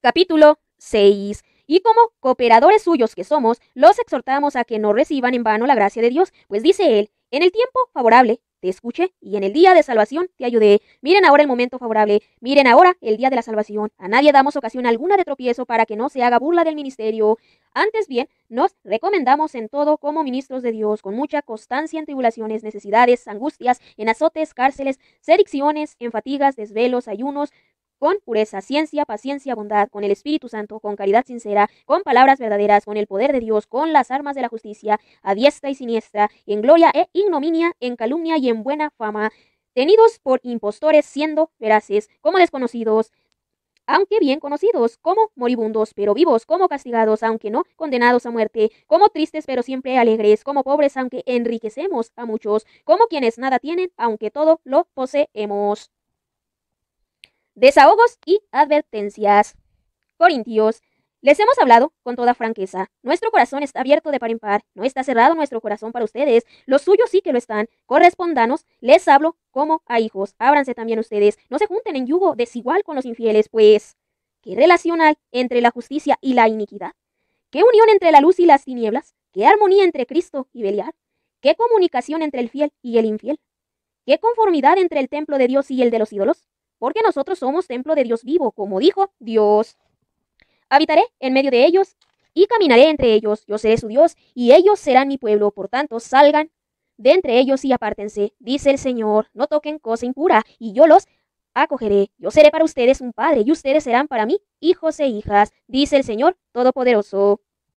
Capítulo 6. Y como cooperadores suyos que somos, los exhortamos a que no reciban en vano la gracia de Dios, pues dice él, en el tiempo favorable te escuché y en el día de salvación te ayudé. Miren ahora el momento favorable, miren ahora el día de la salvación. A nadie damos ocasión alguna de tropiezo para que no se haga burla del ministerio. Antes bien, nos recomendamos en todo como ministros de Dios, con mucha constancia en tribulaciones, necesidades, angustias, en azotes, cárceles, sedicciones, en fatigas, desvelos, ayunos, con pureza, ciencia, paciencia, bondad, con el Espíritu Santo, con caridad sincera, con palabras verdaderas, con el poder de Dios, con las armas de la justicia, a diestra y siniestra, en gloria e ignominia, en calumnia y en buena fama, tenidos por impostores, siendo veraces, como desconocidos, aunque bien conocidos, como moribundos, pero vivos, como castigados, aunque no condenados a muerte, como tristes, pero siempre alegres, como pobres, aunque enriquecemos a muchos, como quienes nada tienen, aunque todo lo poseemos. Desahogos y advertencias. Corintios. Les hemos hablado con toda franqueza. Nuestro corazón está abierto de par en par. No está cerrado nuestro corazón para ustedes. Los suyos sí que lo están. Correspondanos. Les hablo como a hijos. Ábranse también ustedes. No se junten en yugo desigual con los infieles, pues. ¿Qué relación hay entre la justicia y la iniquidad? ¿Qué unión entre la luz y las tinieblas? ¿Qué armonía entre Cristo y Beliar? ¿Qué comunicación entre el fiel y el infiel? ¿Qué conformidad entre el templo de Dios y el de los ídolos? porque nosotros somos templo de Dios vivo, como dijo Dios. Habitaré en medio de ellos y caminaré entre ellos, yo seré su Dios y ellos serán mi pueblo, por tanto salgan de entre ellos y apártense, dice el Señor, no toquen cosa impura y yo los acogeré, yo seré para ustedes un padre y ustedes serán para mí hijos e hijas, dice el Señor Todopoderoso.